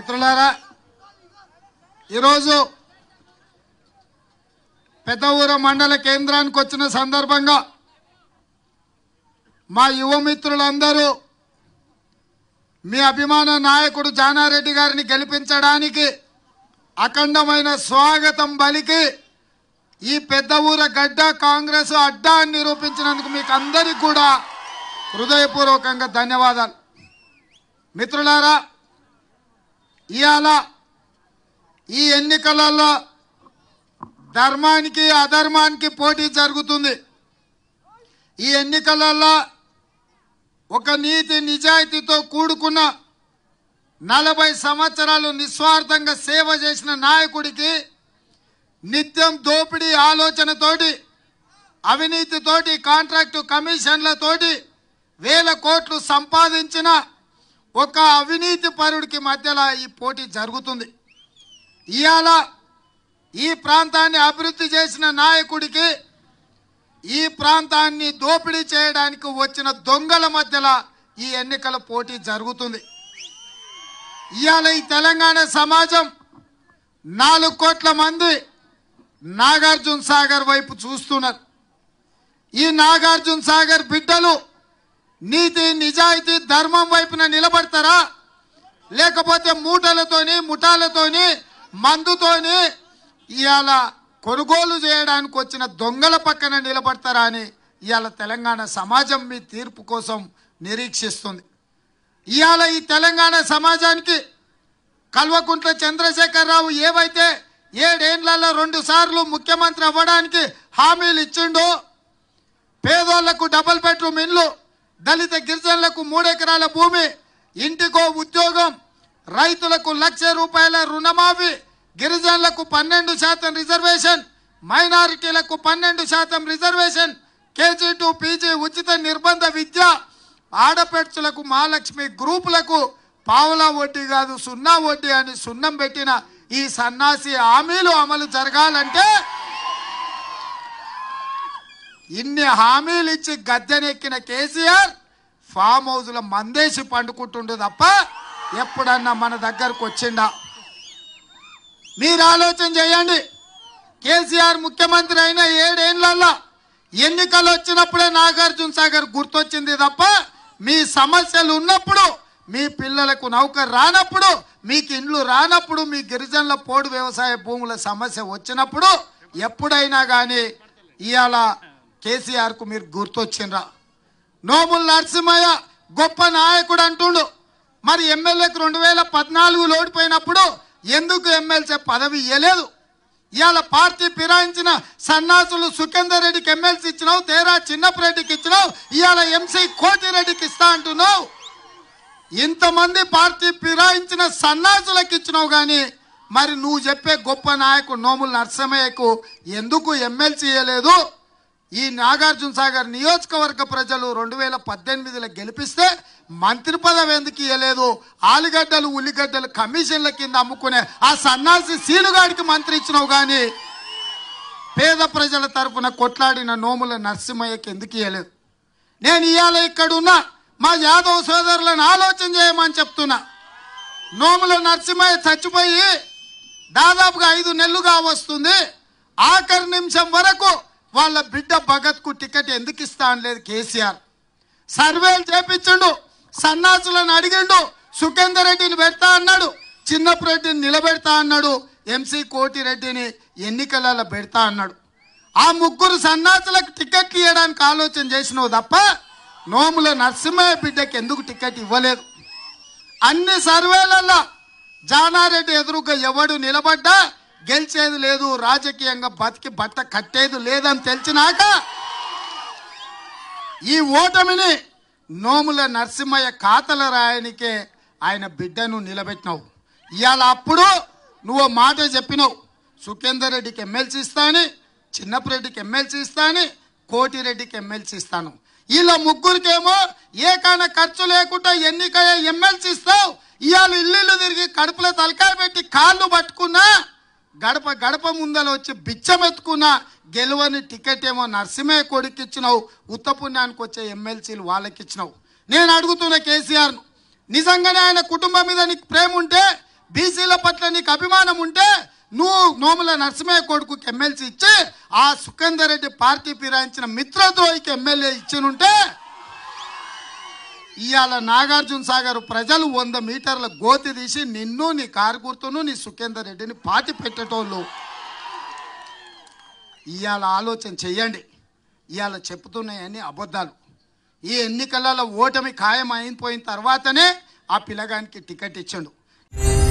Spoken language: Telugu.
మిత్రులారా ఈరోజు పెద్ద ఊర మండల కేంద్రానికి వచ్చిన సందర్భంగా మా యువ మిత్రులందరూ మీ అభిమాన నాయకుడు జానారెడ్డి గారిని గెలిపించడానికి అఖండమైన స్వాగతం బలికి ఈ పెద్ద ఊర గడ్డ కాంగ్రెస్ అడ్డా నిరూపించినందుకు మీకు అందరికీ కూడా హృదయపూర్వకంగా ధన్యవాదాలు మిత్రులారా ఇవాళ ఈ ఎన్నికలలో ధర్మానికి అధర్మానికి పోటీ జరుగుతుంది ఈ ఎన్నికలలో ఒక నీతి నిజాయితీతో కూడుకున్న నలభై సంవత్సరాలు నిస్వార్థంగా సేవ చేసిన నాయకుడికి నిత్యం దోపిడీ ఆలోచనతోటి అవినీతితోటి కాంట్రాక్టు కమిషన్లతోటి వేల కోట్లు సంపాదించిన ఒక అవినీతి పరుడికి మధ్యలో ఈ పోటీ జరుగుతుంది ఇవాళ ఈ ప్రాంతాన్ని అభివృద్ధి చేసిన నాయకుడికి ఈ ప్రాంతాన్ని దోపిడీ చేయడానికి వచ్చిన దొంగల మధ్యలో ఈ ఎన్నికల పోటీ జరుగుతుంది ఇవాళ ఈ తెలంగాణ సమాజం నాలుగు కోట్ల మంది నాగార్జున సాగర్ వైపు చూస్తున్నారు ఈ నాగార్జున సాగర్ బిడ్డలు నీతి నిజాయితీ ధర్మం వైపున నిలబడతారా లేకపోతే మూటలతోని ముఠాలతోని మందుతోని ఇవాళ కొనుగోలు చేయడానికి వచ్చిన దొంగల పక్కన నిలబడతారా అని ఇవాళ తెలంగాణ సమాజం మీ తీర్పు కోసం నిరీక్షిస్తుంది ఇవాళ ఈ తెలంగాణ సమాజానికి కల్వకుంట్ల చంద్రశేఖరరావు ఏవైతే ఏడేండ్లలో రెండు సార్లు ముఖ్యమంత్రి అవ్వడానికి హామీలు ఇచ్చిండో పేదోళ్లకు డబుల్ బెడ్రూమ్ ఇండ్లు దళిత గిరిజనులకు మూడెకరాల భూమి ఇంటికో ఉద్యోగం రైతులకు లక్ష రూపాయల రుణమాఫీ గిరిజనులకు పన్నెండు శాతం రిజర్వేషన్ మైనారిటీలకు పన్నెండు శాతం రిజర్వేషన్ కేజీ టు పీజీ ఉచిత నిర్బంధ విద్య ఆడపడుచులకు మహాలక్ష్మి గ్రూపులకు పావుల వడ్డీ కాదు సున్నా వడ్డీ అని సున్నం పెట్టిన ఈ సన్నాసి హామీలు అమలు జరగాలంటే ఇన్ని హామీలు ఇచ్చి గద్దెనెక్కిన కేసీఆర్ ఫామ్ లో మందేసి పండుకుంటుండు తప్ప ఎప్పుడన్నా మన దగ్గరకు వచ్చిందా మీరు ఆలోచన చేయండి కేసీఆర్ ముఖ్యమంత్రి అయిన ఏడేళ్లలో ఎన్నికలు వచ్చినప్పుడే నాగార్జున సాగర్ గుర్తొచ్చింది తప్ప మీ సమస్యలు ఉన్నప్పుడు మీ పిల్లలకు నౌకరు రానప్పుడు మీకు ఇండ్లు రానప్పుడు మీ గిరిజనుల పోడు వ్యవసాయ భూముల సమస్య వచ్చినప్పుడు ఎప్పుడైనా కానీ ఇవాళ కేసీఆర్కు మీరు గుర్తొచ్చిండ్రా నోముల నరసింహయ్య గొప్ప నాయకుడు అంటుండు మరి ఎమ్మెల్యేకు రెండు వేల పద్నాలుగు లోడిపోయినప్పుడు ఎందుకు ఎమ్మెల్సీ పదవి ఇవ్వలేదు ఇవాళ పార్టీ ఫిరాయించిన సన్నాసులు సుఖేందర్ రెడ్డికి ఎమ్మెల్సీ ఇచ్చినావు తేరా రెడ్డికి ఇచ్చినావు ఇవాళ ఎంసీ కోటిరెడ్డికి ఇస్తా అంటున్నావు ఇంతమంది పార్టీ ఫిరాయించిన సన్నాసులకు ఇచ్చినావు కానీ మరి నువ్వు చెప్పే గొప్ప నాయకుడు నోముల నరసింహయ్యకు ఎందుకు ఎమ్మెల్సీ ఇవ్వలేదు ఈ నాగార్జున సాగర్ నియోజకవర్గ ప్రజలు రెండు వేల పద్దెనిమిదిలో గెలిపిస్తే మంత్రి పదవి ఎందుకు ఇవ్వలేదు ఆలుగడ్డలు ఉల్లిగడ్డలు కమిషన్ల కింద అమ్ముకునే ఆ సన్నాసి సీనుగాడికి మంత్రి ఇచ్చినావు కానీ పేద ప్రజల తరఫున కొట్లాడిన నోముల నరసింహయ్యకి ఎందుకు ఇవ్వలేదు నేను ఇవాళ ఇక్కడున్నా మా యాదవ్ సోదరులను ఆలోచన చేయమని చెప్తున్నా నోముల నరసింహయ్య చచ్చిపోయి దాదాపుగా ఐదు నెలలుగా వస్తుంది ఆఖరి నిమిషం వరకు వాళ్ళ బిడ్డ భగత్కు టికెట్ ఎందుకు ఇస్తా అనలేదు కేసీఆర్ సర్వేలు చేపించండు సన్నాసులను అడిగిండు సుఖేందర్ రెడ్డిని పెడతా అన్నాడు రెడ్డిని నిలబెడతా అన్నాడు ఎంసీ కోటిరెడ్డిని ఎన్నికలలో పెడతా అన్నాడు ఆ ముగ్గురు సన్నాసులకు టికెట్ ఇవ్వడానికి ఆలోచన చేసినావు తప్ప నోముల నరసింహయ్య బిడ్డకి ఎందుకు టికెట్ ఇవ్వలేదు అన్ని సర్వేలలో జానారెడ్డి ఎదురుగా ఎవడు నిలబడ్డా గెలిచేది లేదు రాజకీయంగా బతికి బట్ట కట్టేది లేదని తెలిసినాక ఈ ఓటమిని నోముల నరసింహయ్య ఖాతల రాయనికే ఆయన బిడ్డను నిలబెట్టినావు ఇవాళ అప్పుడు నువ్వు మాట చెప్పినావు సుఖేందర్ రెడ్డికి ఎమ్మెల్సీ ఇస్తాను చిన్నప్పరెడ్డికి ఎమ్మెల్సీ ఇస్తాను కోటిరెడ్డికి ఎమ్మెల్సీ ఇస్తాను ఇలా ముగ్గురికేమో ఏకైనా ఖర్చు లేకుండా ఎన్నికయ్యే ఎమ్మెల్సీ ఇస్తావు ఇవాళ ఇల్లు తిరిగి కడుపులో తలకాయ పెట్టి కాళ్ళు పట్టుకున్నా గడప గడప ముందల వచ్చి బిచ్చమెత్తుకున్న గెలువని టికెట్ ఏమో నరసింహయ్య కొడుకు ఇచ్చినావు ఉత్తపుణ్యానికి వచ్చే ఎమ్మెల్సీలు వాళ్ళకి ఇచ్చినావు నేను అడుగుతున్న కేసీఆర్ను నిజంగానే ఆయన కుటుంబం మీద నీకు ప్రేమ ఉంటే బీసీల పట్ల నీకు అభిమానం ఉంటే నువ్వు నోముల నరసింహయ్య కొడుకు ఎమ్మెల్సీ ఇచ్చి ఆ సుఖేందర్ రెడ్డి పార్టీ ఫిరాయించిన మిత్రద్రోహికి ఎమ్మెల్యే ఇచ్చినుంటే ఇవాళ నాగార్జున సాగర్ ప్రజలు వంద మీటర్ల గోతి తీసి నిన్ను నీ కారు గుర్తును నీ సుఖేందర్ రెడ్డిని పాటి పెట్టేటోళ్ళు ఇవాళ ఆలోచన చేయండి ఇవాళ చెప్తున్నాయని అబద్ధాలు ఈ ఎన్నికలలో ఓటమి ఖాయం అయిపోయిన తర్వాతనే ఆ పిల్లగానికి టికెట్ ఇచ్చాడు